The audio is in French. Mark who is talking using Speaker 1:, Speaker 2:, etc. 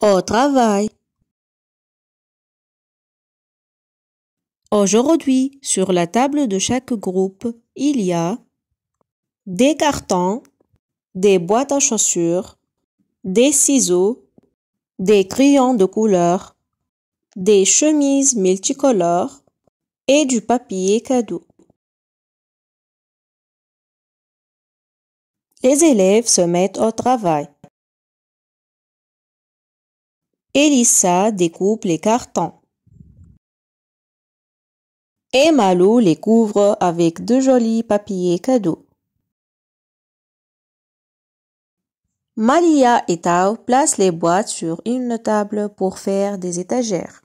Speaker 1: Au travail. Aujourd'hui,
Speaker 2: sur la table de chaque groupe, il y a des cartons, des boîtes à chaussures, des ciseaux, des crayons de couleur, des chemises multicolores et du
Speaker 3: papier cadeau. Les élèves se mettent au travail.
Speaker 1: Elissa découpe les cartons. Et Malou les couvre avec de jolis papiers cadeaux. Malia et Tao placent les boîtes sur une table
Speaker 3: pour faire des étagères.